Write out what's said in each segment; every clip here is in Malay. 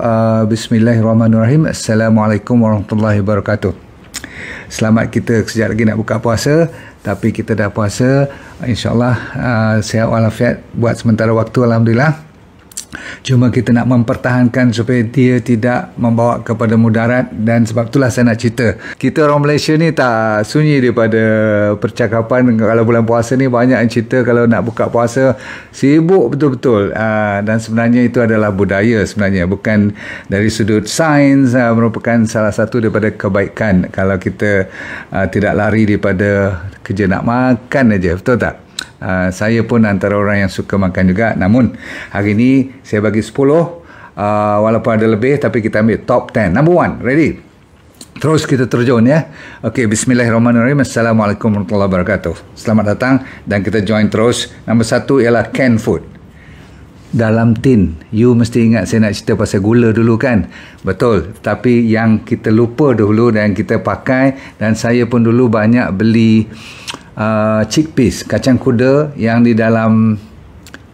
Ah, bismillahirrahmanirrahim Assalamualaikum warahmatullahi wabarakatuh Selamat kita sejak lagi nak buka puasa Tapi kita dah puasa InsyaAllah uh, ah, sihat walafiat Buat sementara waktu Alhamdulillah Cuma kita nak mempertahankan supaya dia tidak membawa kepada mudarat dan sebab itulah saya nak cerita. Kita orang Malaysia ni tak sunyi daripada percakapan kalau bulan puasa ni banyak yang cerita kalau nak buka puasa sibuk betul-betul. Ah, dan sebenarnya itu adalah budaya sebenarnya. Bukan dari sudut sains ah, merupakan salah satu daripada kebaikan kalau kita ah, tidak lari daripada kerja nak makan aja Betul tak? Ah, saya pun antara orang yang suka makan juga. Namun hari ini saya bagi 10 uh, ah, walaupun ada lebih tapi kita ambil top 10. Number 1, ready? Terus kita terjun ya. Okey, bismillahirrahmanirrahim. Assalamualaikum warahmatullahi wabarakatuh. Selamat datang dan kita join terus. Nombor satu ialah canned food. Dalam tin, you mesti ingat saya nak cerita pasal gula dulu kan? Betul. Tapi yang kita lupa dulu dan kita pakai dan saya pun dulu banyak beli uh, chickpeas, kacang kuda yang di dalam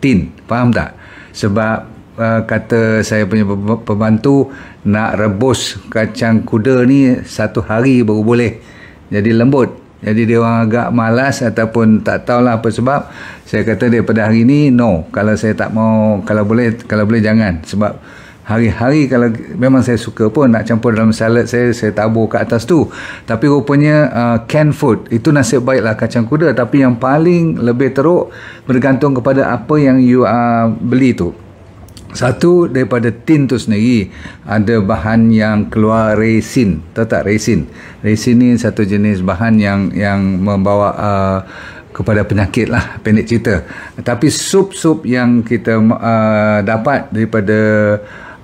tin. Faham tak? Sebab uh, kata saya punya pembantu nak rebus kacang kuda ni satu hari baru boleh jadi lembut. Jadi dia orang agak malas ataupun tak tahulah apa sebab saya kata daripada hari ni no kalau saya tak mau kalau boleh kalau boleh jangan sebab uh, hari-hari kalau memang saya suka pun nak campur dalam salad saya saya tabur kat atas tu tapi rupanya uh, canned food itu nasib baiklah kacang kuda tapi yang paling lebih teruk bergantung kepada apa yang you uh, beli tu satu daripada tin tu sendiri ada bahan yang keluar resin tahu tak resin resin ni satu jenis bahan yang yang membawa uh, kepada penyakit lah pendek cerita tapi sup-sup yang kita uh, dapat daripada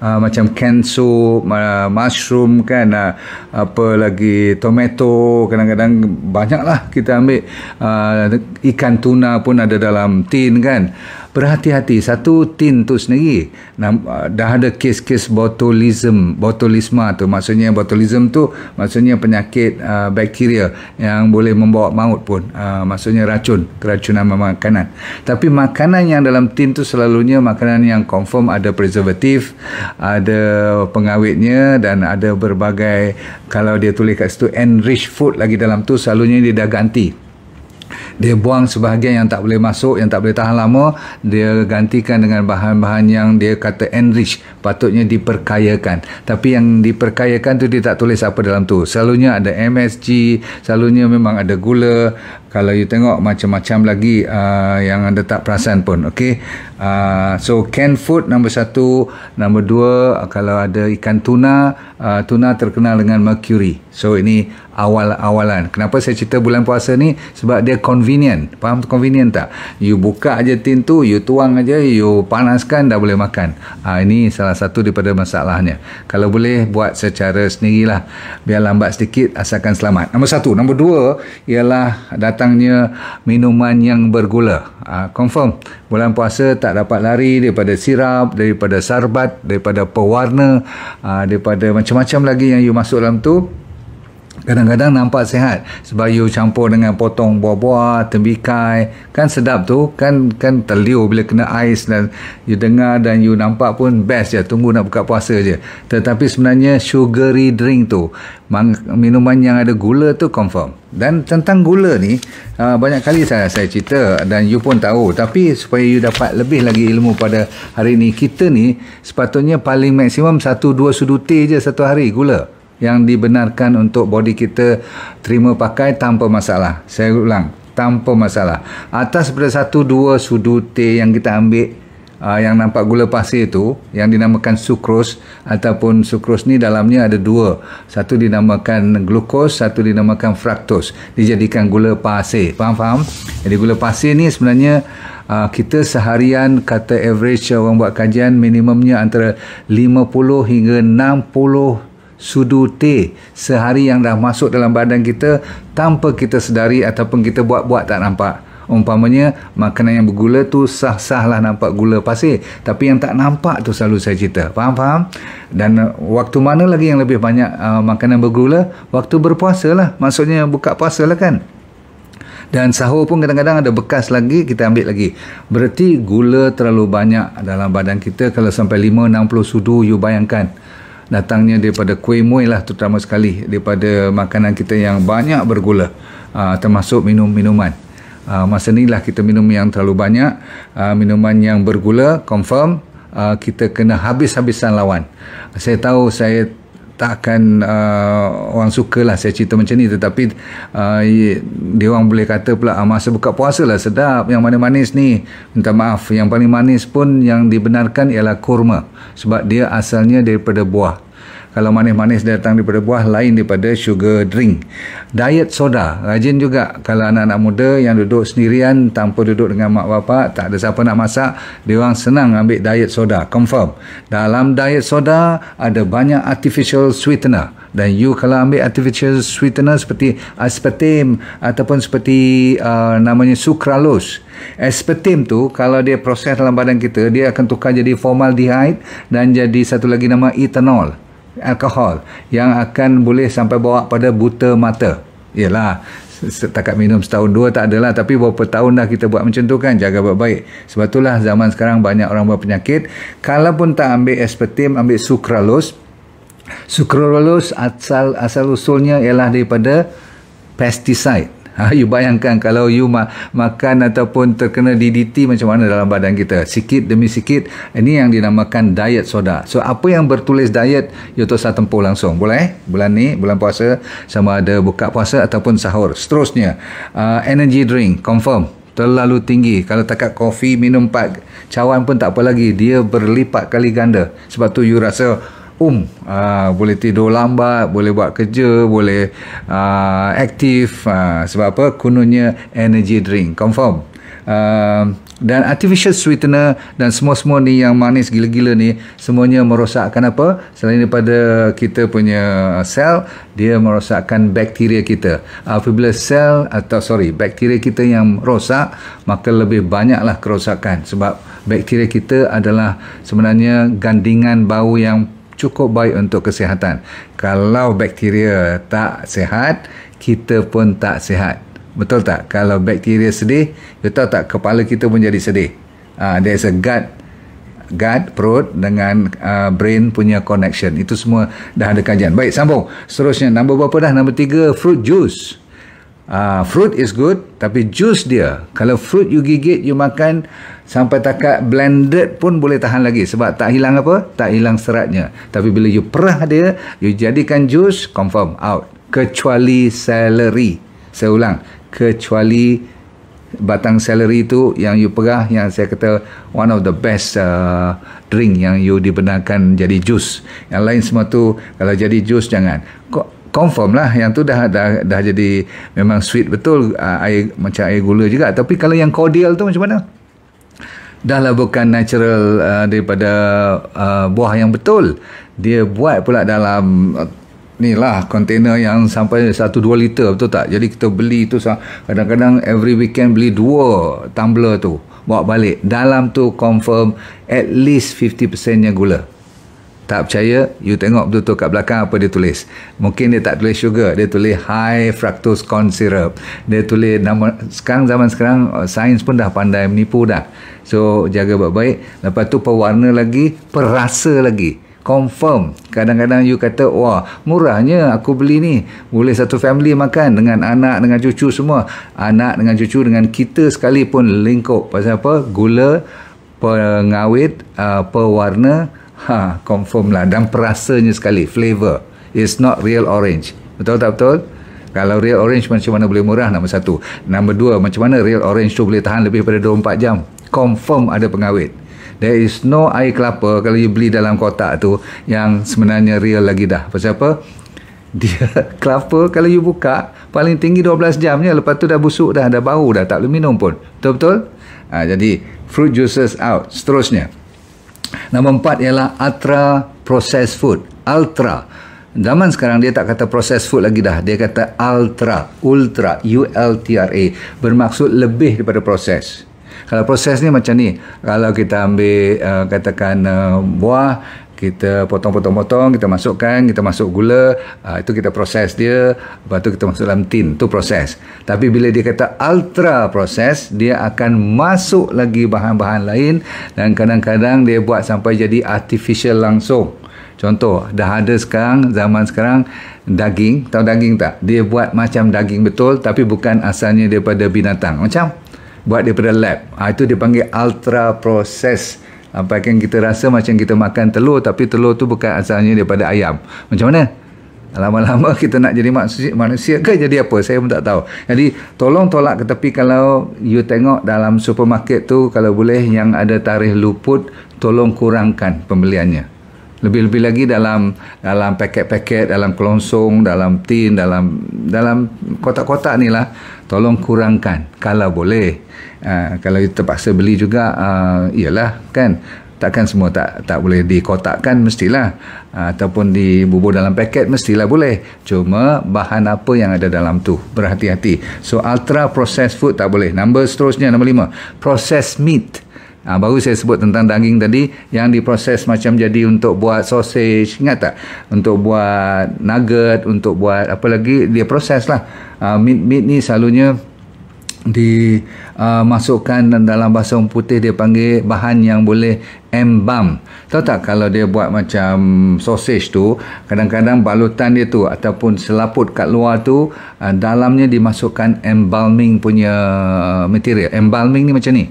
uh, macam kenso, uh, mushroom kan, uh, apa lagi tomato, kadang-kadang banyaklah kita ambil uh, ikan tuna pun ada dalam tin kan berhati-hati satu tin tu sendiri nah, dah ada kes-kes botulism botulisma tu maksudnya botulism tu maksudnya penyakit uh, bakteria yang boleh membawa maut pun uh, maksudnya racun keracunan makanan tapi makanan yang dalam tin tu selalunya makanan yang confirm ada preservatif ada pengawetnya dan ada berbagai kalau dia tulis kat situ enriched food lagi dalam tu selalunya dia dah ganti dia buang sebahagian yang tak boleh masuk yang tak boleh tahan lama dia gantikan dengan bahan-bahan yang dia kata enrich patutnya diperkayakan tapi yang diperkayakan tu dia tak tulis apa dalam tu selalunya ada MSG selalunya memang ada gula kalau you tengok macam-macam lagi uh, yang anda tak perasan pun ok uh, so canned food nombor satu nombor dua kalau ada ikan tuna uh, tuna terkenal dengan mercury so ini awal-awalan. Kenapa saya cerita bulan puasa ni? Sebab dia convenient. Faham convenient tak? You buka aja tin tu, you tuang aja, you panaskan dah boleh makan. Ha, ini salah satu daripada masalahnya. Kalau boleh buat secara sendirilah. Biar lambat sedikit asalkan selamat. Nombor satu. Nombor dua ialah datangnya minuman yang bergula. Ha, confirm. Bulan puasa tak dapat lari daripada sirap, daripada sarbat, daripada pewarna, ha, daripada macam-macam lagi yang you masuk dalam tu. Kadang-kadang nampak sehat sebab you campur dengan potong buah-buah, tembikai, kan sedap tu, kan kan terliur bila kena ais dan you dengar dan you nampak pun best je, tunggu nak buka puasa je. Tetapi sebenarnya sugary drink tu, minuman yang ada gula tu confirm. Dan tentang gula ni, ah, banyak kali saya, saya cerita dan you pun tahu, tapi supaya you dapat lebih lagi ilmu pada hari ni, kita ni sepatutnya paling maksimum 1-2 sudu teh je satu hari gula yang dibenarkan untuk body kita terima pakai tanpa masalah. Saya ulang, tanpa masalah. Atas pada satu dua sudu teh yang kita ambil uh, yang nampak gula pasir itu yang dinamakan sukros ataupun sukros ni dalamnya ada dua. Satu dinamakan glukos, satu dinamakan fruktos. Dijadikan gula pasir. Faham-faham? Jadi gula pasir ni sebenarnya Uh, kita seharian kata average orang buat kajian minimumnya antara 50 hingga 60 sudu teh sehari yang dah masuk dalam badan kita tanpa kita sedari ataupun kita buat-buat tak nampak. Umpamanya makanan yang bergula tu sah-sahlah nampak gula pasir tapi yang tak nampak tu selalu saya cerita. Faham-faham? Dan uh, waktu mana lagi yang lebih banyak uh, makanan bergula? Waktu berpuasa lah. Maksudnya buka puasa lah kan? Dan sahur pun kadang-kadang ada bekas lagi, kita ambil lagi. Berarti gula terlalu banyak dalam badan kita kalau sampai 5-60 sudu, you bayangkan datangnya daripada kuih mui lah terutama sekali daripada makanan kita yang banyak bergula uh, termasuk minum-minuman uh, masa ni lah kita minum yang terlalu banyak uh, minuman yang bergula confirm uh, kita kena habis-habisan lawan saya tahu saya tak akan uh, orang sukalah saya cerita macam ni tetapi uh, dia orang boleh kata pula ah, masa buka puasa lah sedap yang manis manis ni minta maaf yang paling manis pun yang dibenarkan ialah kurma sebab dia asalnya daripada buah kalau manis-manis datang daripada buah lain daripada sugar drink diet soda rajin juga kalau anak-anak muda yang duduk sendirian tanpa duduk dengan mak bapak tak ada siapa nak masak dia orang senang ambil diet soda confirm dalam diet soda ada banyak artificial sweetener dan you kalau ambil artificial sweetener seperti aspartame ataupun seperti uh, namanya sucralose aspartame tu kalau dia proses dalam badan kita dia akan tukar jadi formaldehyde dan jadi satu lagi nama ethanol alkohol yang akan boleh sampai bawa pada buta mata. ialah setakat minum setahun dua tak adalah tapi berapa tahun dah kita buat macam tu kan jaga baik-baik sebab itulah zaman sekarang banyak orang penyakit. kalau pun tak ambil espetim, ambil sukralos sukralos asal asal usulnya ialah daripada pesticide Ha, you bayangkan kalau you ma- makan ataupun terkena DDT macam mana dalam badan kita. Sikit demi sikit. Ini yang dinamakan diet soda. So, apa yang bertulis diet, you tak usah tempuh langsung. Boleh? Bulan ni, bulan puasa, sama ada buka puasa ataupun sahur. Seterusnya, uh, energy drink, confirm. Terlalu tinggi. Kalau takat kopi, minum pak cawan pun tak apa lagi. Dia berlipat kali ganda. Sebab tu you rasa, um aa, ah, boleh tidur lambat boleh buat kerja boleh aa, ah, aktif aa, ah, sebab apa kononnya energy drink confirm aa, dan artificial sweetener dan semua-semua ni yang manis gila-gila ni semuanya merosakkan apa selain daripada kita punya sel dia merosakkan bakteria kita apabila sel atau sorry bakteria kita yang rosak maka lebih banyaklah kerosakan sebab bakteria kita adalah sebenarnya gandingan bau yang cukup baik untuk kesihatan. Kalau bakteria tak sihat, kita pun tak sihat. Betul tak? Kalau bakteria sedih, kita tahu tak kepala kita pun jadi sedih. Uh, there's a gut, gut, perut dengan uh, brain punya connection. Itu semua dah ada kajian. Baik, sambung. Seterusnya, nombor berapa dah? Nombor tiga, fruit juice. Uh, fruit is good tapi jus dia kalau fruit you gigit you makan sampai takat blended pun boleh tahan lagi sebab tak hilang apa tak hilang seratnya tapi bila you perah dia you jadikan jus confirm out kecuali celery saya ulang kecuali batang celery itu yang you perah yang saya kata one of the best uh, drink yang you dibenarkan jadi jus yang lain semua tu kalau jadi jus jangan kok confirm lah yang tu dah dah dah jadi memang sweet betul uh, air macam air gula juga tapi kalau yang cordial tu macam mana dah lah bukan natural uh, daripada uh, buah yang betul dia buat pula dalam uh, ni lah kontainer yang sampai 1-2 liter betul tak jadi kita beli tu kadang-kadang every weekend beli 2 tumbler tu bawa balik dalam tu confirm at least 50% nya gula tak percaya, you tengok betul-betul kat belakang apa dia tulis. Mungkin dia tak tulis sugar, dia tulis high fructose corn syrup. Dia tulis nama, sekarang zaman sekarang uh, sains pun dah pandai menipu dah. So jaga baik-baik. Lepas tu pewarna lagi, perasa lagi. Confirm. Kadang-kadang you kata, wah murahnya aku beli ni. Boleh satu family makan dengan anak, dengan cucu semua. Anak dengan cucu dengan kita sekalipun lingkup. Pasal apa? Gula, pengawet, uh, pewarna, pewarna ha confirm lah dan perasanya sekali flavor it's not real orange betul tak betul kalau real orange macam mana boleh murah nombor satu nombor dua macam mana real orange tu boleh tahan lebih daripada 24 jam confirm ada pengawet there is no air kelapa kalau you beli dalam kotak tu yang sebenarnya real lagi dah pasal apa dia kelapa kalau you buka paling tinggi 12 jam je lepas tu dah busuk dah dah bau dah tak boleh minum pun betul-betul ha, jadi fruit juices out seterusnya Nombor empat ialah ultra processed food. Ultra. Zaman sekarang dia tak kata processed food lagi dah. Dia kata ultra. Ultra. U-L-T-R-A. Bermaksud lebih daripada proses. Kalau proses ni macam ni. Kalau kita ambil uh, katakan uh, buah, kita potong-potong-potong, kita masukkan, kita masuk gula, uh, itu kita proses dia, lepas tu kita masuk dalam tin, tu proses. Tapi bila dia kata ultra proses, dia akan masuk lagi bahan-bahan lain dan kadang-kadang dia buat sampai jadi artificial langsung. Contoh, dah ada sekarang, zaman sekarang, daging, tahu daging tak? Dia buat macam daging betul tapi bukan asalnya daripada binatang. Macam buat daripada lab. Ha, itu dipanggil ultra proses. Proses apa yang kita rasa macam kita makan telur tapi telur tu bukan asalnya daripada ayam macam mana lama-lama kita nak jadi manusia, manusia ke jadi apa saya pun tak tahu jadi tolong tolak ke tepi kalau you tengok dalam supermarket tu kalau boleh yang ada tarikh luput tolong kurangkan pembeliannya lebih-lebih lagi dalam dalam paket-paket, dalam kelongsong, dalam tin, dalam dalam kotak-kotak ni lah. Tolong kurangkan kalau boleh. Uh, kalau you terpaksa beli juga, uh, iyalah kan. Takkan semua tak tak boleh dikotakkan mestilah ah, ataupun dibubur dalam paket mestilah boleh cuma bahan apa yang ada dalam tu berhati-hati so ultra processed food tak boleh number seterusnya number lima processed meat ha, baru saya sebut tentang daging tadi yang diproses macam jadi untuk buat sausage ingat tak untuk buat nugget untuk buat apa lagi dia proses lah ha, meat meat ni selalunya dimasukkan uh, dalam bahasa putih dia panggil bahan yang boleh embam. Tahu tak kalau dia buat macam sausage tu, kadang-kadang balutan dia tu ataupun selaput kat luar tu uh, dalamnya dimasukkan embalming punya ah, material. Embalming ni macam ni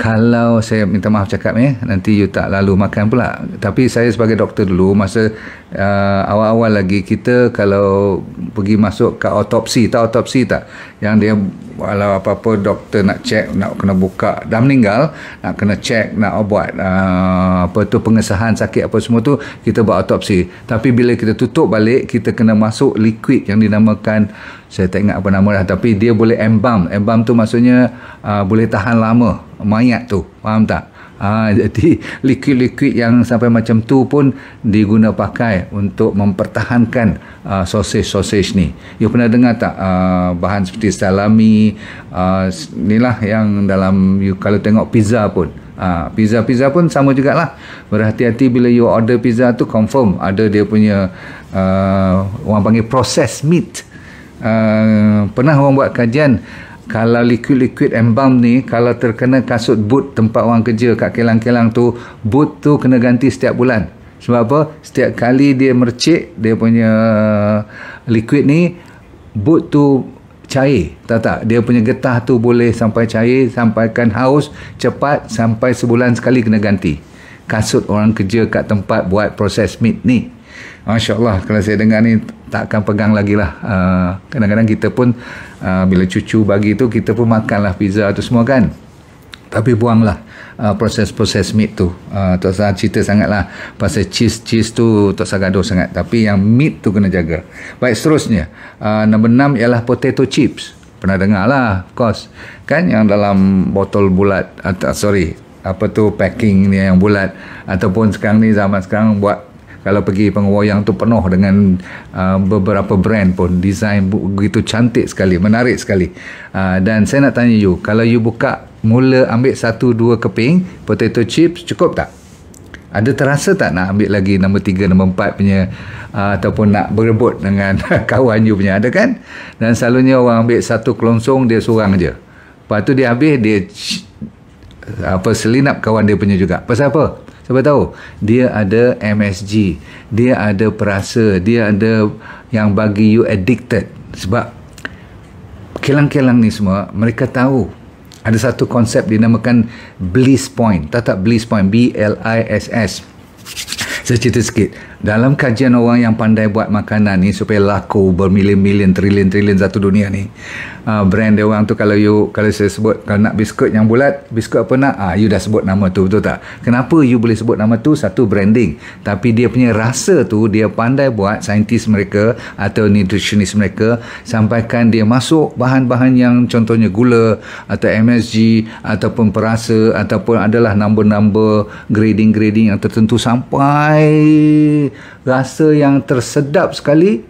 kalau saya minta maaf cakap ya, nanti you tak lalu makan pula. Tapi saya sebagai doktor dulu, masa uh, awal-awal lagi kita kalau pergi masuk ke autopsi, tak autopsi tak? Yang dia walau apa-apa doktor nak cek, nak kena buka, dah meninggal, nak kena cek, nak buat uh, apa tu pengesahan sakit apa semua tu, kita buat autopsi. Tapi bila kita tutup balik, kita kena masuk liquid yang dinamakan saya tak ingat apa nama dah tapi dia boleh embam embam tu maksudnya uh, boleh tahan lama mayat tu faham tak ha, jadi liquid-liquid yang sampai macam tu pun diguna pakai untuk mempertahankan uh, sausage-sausage ni you pernah dengar tak uh, bahan seperti salami uh, inilah yang dalam you kalau tengok pizza pun pizza-pizza ha, pun sama jugalah berhati-hati bila you order pizza tu confirm ada dia punya uh, orang panggil process meat uh, pernah orang buat kajian kalau liquid-liquid embalm ni kalau terkena kasut boot tempat orang kerja kat kilang-kilang tu boot tu kena ganti setiap bulan sebab apa setiap kali dia mercik dia punya uh, liquid ni boot tu cair tak tak dia punya getah tu boleh sampai cair sampaikan haus cepat sampai sebulan sekali kena ganti kasut orang kerja kat tempat buat proses meat ni Masya Allah kalau saya dengar ni tak akan pegang lagi lah. Uh, kadang-kadang kita pun uh, bila cucu bagi tu kita pun makan lah pizza tu semua kan. Tapi buanglah uh, proses-proses meat tu. Uh, tak usah cerita sangatlah pasal cheese-cheese tu tak usah gaduh sangat. Tapi yang meat tu kena jaga. Baik seterusnya. Uh, nombor enam ialah potato chips. Pernah dengar lah of course. Kan yang dalam botol bulat. Uh, sorry apa tu packing ni yang bulat ataupun sekarang ni zaman sekarang buat kalau pergi pengwayang tu penuh dengan uh, beberapa brand pun desain begitu cantik sekali menarik sekali uh, dan saya nak tanya you kalau you buka mula ambil satu dua keping potato chips cukup tak ada terasa tak nak ambil lagi nombor tiga, nombor empat punya uh, ataupun nak berebut dengan kawan you punya ada kan dan selalunya orang ambil satu kelongsong dia seorang je lepas tu dia habis dia apa selinap kawan dia punya juga pasal apa Siapa tahu dia ada MSG, dia ada perasa, dia ada yang bagi you addicted sebab kilang-kilang ni semua mereka tahu ada satu konsep dinamakan bliss point. Tak tak bliss point, B L I S S. Saya cerita sikit. Dalam kajian orang yang pandai buat makanan ni supaya laku bermilion-milion trilion-trilion satu dunia ni. Uh, brand dia orang tu kalau you kalau saya sebut kalau nak biskut yang bulat, biskut apa nak? Ah uh, you dah sebut nama tu betul tak? Kenapa you boleh sebut nama tu satu branding? Tapi dia punya rasa tu dia pandai buat saintis mereka atau nutritionist mereka sampaikan dia masuk bahan-bahan yang contohnya gula atau MSG ataupun perasa ataupun adalah nombor-nombor grading-grading yang tertentu sampai rasa yang tersedap sekali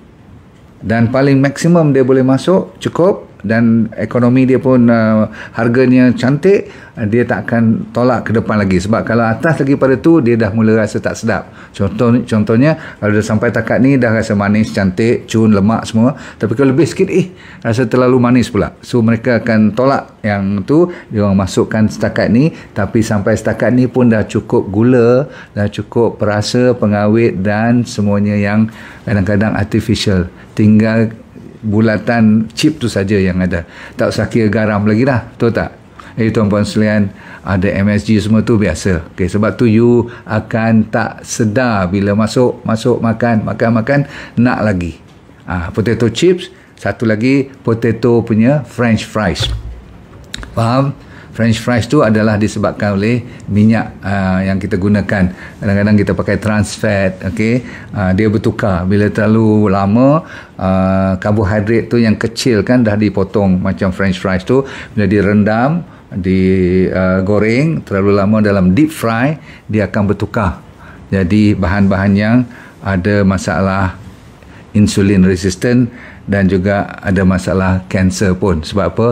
dan paling maksimum dia boleh masuk cukup dan ekonomi dia pun uh, harganya cantik uh, dia tak akan tolak ke depan lagi sebab kalau atas lagi pada tu dia dah mula rasa tak sedap contoh contohnya kalau dah sampai takat ni dah rasa manis cantik cun lemak semua tapi kalau lebih sikit eh rasa terlalu manis pula so mereka akan tolak yang tu dia orang masukkan setakat ni tapi sampai setakat ni pun dah cukup gula dah cukup perasa pengawet dan semuanya yang kadang-kadang artificial tinggal bulatan chip tu saja yang ada. Tak usah kira garam lagi lah, Betul tak? Eh tuan-puan selian, ada MSG semua tu biasa. Okay, sebab tu you akan tak sedar bila masuk, masuk, makan, makan, makan, nak lagi. ha, potato chips, satu lagi potato punya french fries. Faham? French fries tu adalah disebabkan oleh minyak uh, yang kita gunakan. Kadang-kadang kita pakai trans fat, okay? Uh, dia bertukar bila terlalu lama uh, karbohidrat tu yang kecil kan dah dipotong macam French fries tu bila direndam, digoreng terlalu lama dalam deep fry dia akan bertukar. Jadi bahan-bahan yang ada masalah insulin resistant dan juga ada masalah kanser pun. Sebab apa?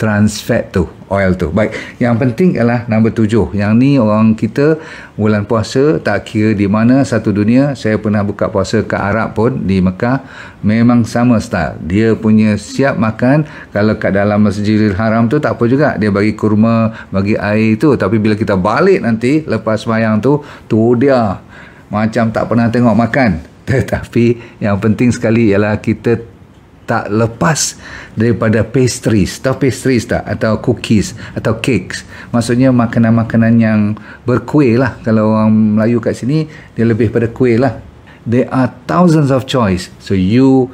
trans fat tu oil tu baik yang penting ialah nombor tujuh yang ni orang kita bulan puasa tak kira di mana satu dunia saya pernah buka puasa ke Arab pun di Mekah memang sama style dia punya siap makan kalau kat dalam masjidil haram tu tak apa juga dia bagi kurma bagi air tu tapi bila kita balik nanti lepas mayang tu tu dia macam tak pernah tengok makan tetapi yang penting sekali ialah kita tak lepas daripada pastries. Tahu pastries tak? Atau cookies atau cakes. Maksudnya makanan-makanan yang berkuih lah. Kalau orang Melayu kat sini, dia lebih pada kuih lah. There are thousands of choice. So you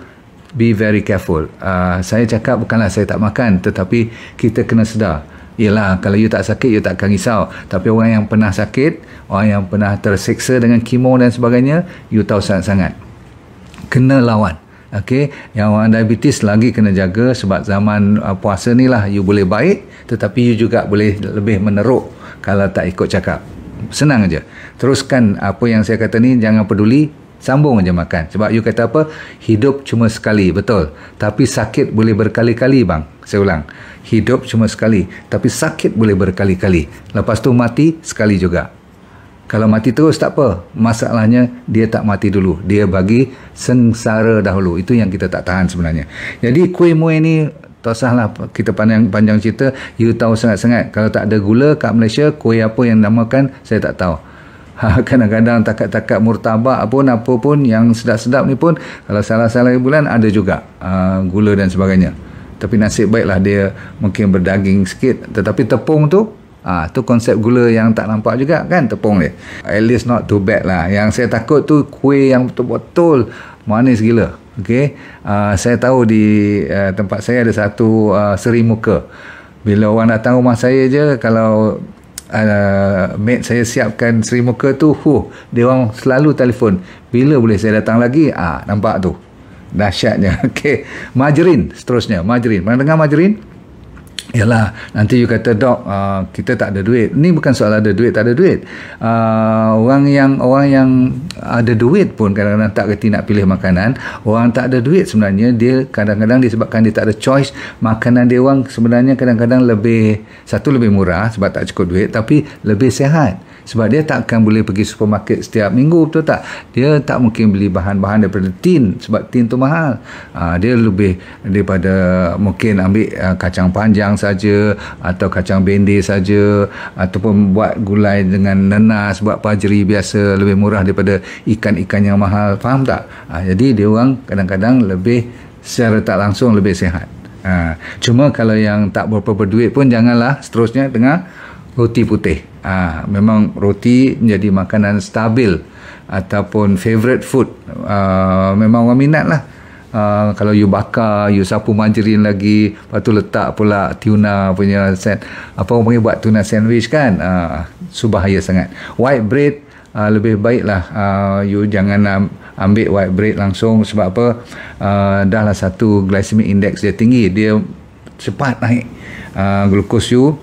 be very careful. Uh, saya cakap bukanlah saya tak makan tetapi kita kena sedar. Yelah, kalau you tak sakit, you tak akan risau. Tapi orang yang pernah sakit, orang yang pernah terseksa dengan kemo dan sebagainya, you tahu sangat-sangat. Kena lawan. Okay, yang orang diabetes lagi kena jaga sebab zaman uh, puasa ni lah you boleh baik tetapi you juga boleh lebih meneruk kalau tak ikut cakap. Senang aja. Teruskan apa yang saya kata ni jangan peduli sambung aja makan. Sebab you kata apa? Hidup cuma sekali, betul. Tapi sakit boleh berkali-kali bang. Saya ulang. Hidup cuma sekali, tapi sakit boleh berkali-kali. Lepas tu mati sekali juga. Kalau mati terus tak apa. Masalahnya dia tak mati dulu. Dia bagi sengsara dahulu. Itu yang kita tak tahan sebenarnya. Jadi kuih muih ni tak sahlah kita panjang panjang cerita. You tahu sangat-sangat. Kalau tak ada gula kat Malaysia, kuih apa yang namakan saya tak tahu. Ha, kadang-kadang takat-takat murtabak pun apa pun yang sedap-sedap ni pun kalau salah-salah bulan ada juga ha, gula dan sebagainya tapi nasib baiklah dia mungkin berdaging sikit tetapi tepung tu Ah ha, tu konsep gula yang tak nampak juga kan tepung dia. At least not too bad lah. Yang saya takut tu kuih yang betul-betul manis gila. Okey. Uh, saya tahu di uh, tempat saya ada satu uh, seri muka. Bila orang datang rumah saya je kalau uh, ah, mate saya siapkan seri muka tu, huh, dia orang selalu telefon, bila boleh saya datang lagi? Ah ha, nampak tu. Dahsyatnya. Okey. Majerin seterusnya. Majerin. Mana dengar majerin? Yalah, nanti you kata dok uh, kita tak ada duit. Ni bukan soal ada duit, tak ada duit. Uh, orang yang orang yang ada duit pun kadang-kadang tak reti nak pilih makanan. Orang tak ada duit sebenarnya dia kadang-kadang disebabkan dia tak ada choice makanan dia orang sebenarnya kadang-kadang lebih satu lebih murah sebab tak cukup duit tapi lebih sehat sebab dia takkan boleh pergi supermarket setiap minggu betul tak dia tak mungkin beli bahan-bahan daripada tin sebab tin tu mahal uh, dia lebih daripada mungkin ambil uh, kacang panjang saja atau kacang bendi saja ataupun buat gulai dengan nenas buat pajeri biasa lebih murah daripada ikan-ikan yang mahal faham tak uh, jadi dia orang kadang-kadang lebih secara tak langsung lebih sihat Ha, cuma kalau yang tak berapa berduit pun janganlah seterusnya tengah roti putih. ha, memang roti menjadi makanan stabil ataupun favorite food. Ah memang orang minat lah. Uh, ah, kalau you bakar, you sapu manjerin lagi, lepas tu letak pula tuna punya set. Apa orang panggil buat tuna sandwich kan? Uh, subahaya sangat. White bread, uh, lebih baiklah lah. Uh, you jangan um, ambil white bread langsung sebab apa? Uh, dah lah satu glycemic index dia tinggi. Dia cepat naik uh, glukos you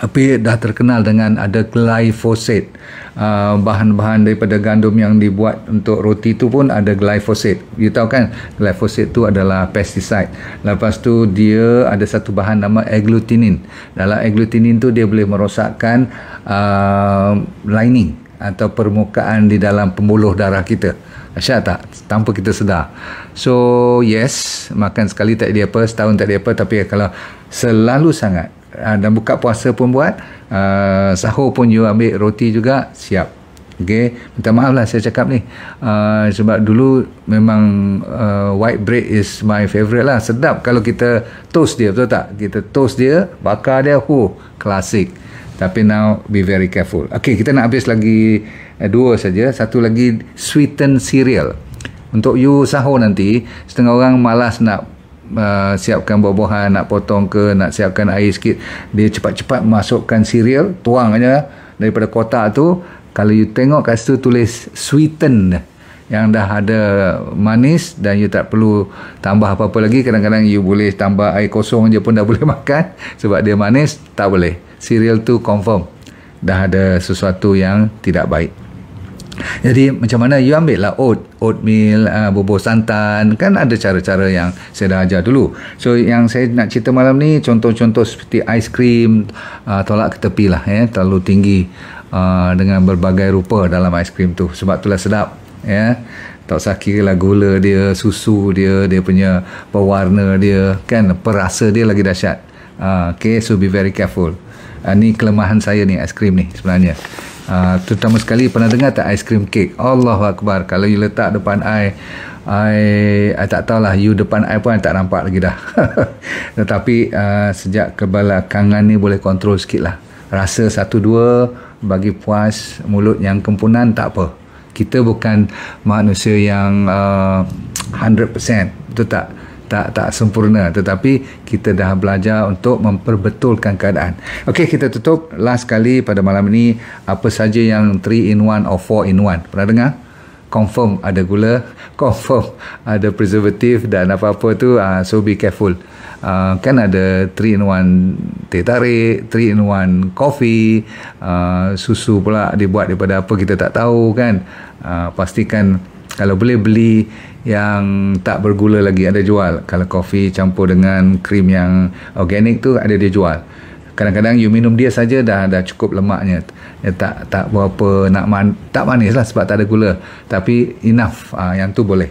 tapi dah terkenal dengan ada glyphosate uh, bahan-bahan daripada gandum yang dibuat untuk roti tu pun ada glyphosate you tahu kan glyphosate tu adalah pesticide lepas tu dia ada satu bahan nama aglutinin dalam aglutinin tu dia boleh merosakkan uh, lining atau permukaan di dalam pembuluh darah kita Asyik tak? Tanpa kita sedar. So, yes. Makan sekali tak ada apa. Setahun tak ada apa. Tapi kalau selalu sangat, uh, dan buka puasa pun buat uh, sahur pun you ambil roti juga siap Okay, minta maaf lah saya cakap ni uh, sebab dulu memang uh, white bread is my favourite lah sedap kalau kita toast dia betul tak kita toast dia bakar dia hu klasik tapi now be very careful Okay, kita nak habis lagi uh, dua saja satu lagi sweetened cereal untuk you sahur nanti setengah orang malas nak uh, siapkan buah-buahan nak potong ke nak siapkan air sikit dia cepat-cepat masukkan cereal tuang aja daripada kotak tu kalau you tengok kat situ tulis sweeten yang dah ada manis dan you tak perlu tambah apa-apa lagi kadang-kadang you boleh tambah air kosong je pun dah boleh makan sebab dia manis tak boleh cereal tu confirm dah ada sesuatu yang tidak baik jadi macam mana you ambil lah oat, oatmeal, uh, bubur santan, kan ada cara-cara yang saya dah ajar dulu. So yang saya nak cerita malam ni contoh-contoh seperti ais krim uh, tolak ke tepi lah ya, eh, terlalu tinggi uh, dengan berbagai rupa dalam ais krim tu sebab tu lah sedap ya. Eh. Tak usah kira lah gula dia, susu dia, dia punya pewarna dia, kan perasa dia lagi dahsyat. Uh, okay, so be very careful. Uh, ni kelemahan saya ni, aiskrim ni sebenarnya. Uh, terutama sekali pernah dengar tak ice cream cake? Allahu akbar. Kalau you letak depan I I, I tak tahulah you depan I pun I tak nampak lagi dah. Tetapi uh, sejak kebelakangan ni boleh kontrol sikit lah. Rasa satu dua bagi puas mulut yang kempunan tak apa. Kita bukan manusia yang uh, ah, 100% betul tak? tak tak sempurna tetapi kita dah belajar untuk memperbetulkan keadaan. Okey kita tutup last kali pada malam ini apa saja yang 3 in 1 or 4 in 1. Pernah dengar? Confirm ada gula, confirm ada preservatif dan apa-apa tu uh, so be careful. Uh, kan ada 3 in 1 teh tarik, 3 in 1 kopi, uh, susu pula dibuat daripada apa kita tak tahu kan. Uh, pastikan kalau boleh beli yang tak bergula lagi ada jual kalau kopi campur dengan krim yang organik tu ada dia jual kadang-kadang you minum dia saja dah dah cukup lemaknya dia eh, tak tak berapa nak man, tak manis lah sebab tak ada gula tapi enough uh, yang tu boleh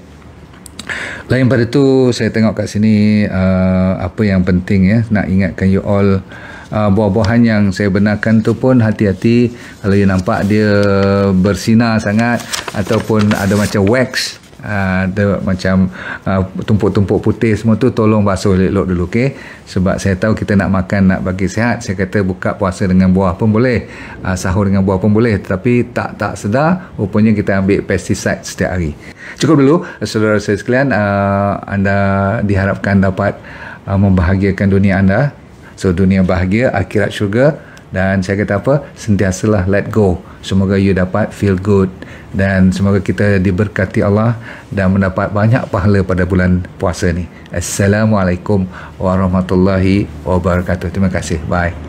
lain pada tu saya tengok kat sini uh, apa yang penting ya nak ingatkan you all uh, buah-buahan yang saya benarkan tu pun hati-hati kalau you nampak dia bersinar sangat ataupun ada macam wax ah, ada uh, macam uh, tumpuk-tumpuk putih semua tu tolong basuh elok-elok dulu okey sebab saya tahu kita nak makan nak bagi sehat. saya kata buka puasa dengan buah pun boleh uh, sahur dengan buah pun boleh tetapi tak tak sedar rupanya kita ambil pesticide setiap hari cukup dulu saudara saya sekalian uh, anda diharapkan dapat uh, membahagiakan dunia anda So dunia bahagia, akhirat syurga dan saya kata apa? Sentiasalah let go. Semoga you dapat feel good dan semoga kita diberkati Allah dan mendapat banyak pahala pada bulan puasa ni. Assalamualaikum warahmatullahi wabarakatuh. Terima kasih. Bye.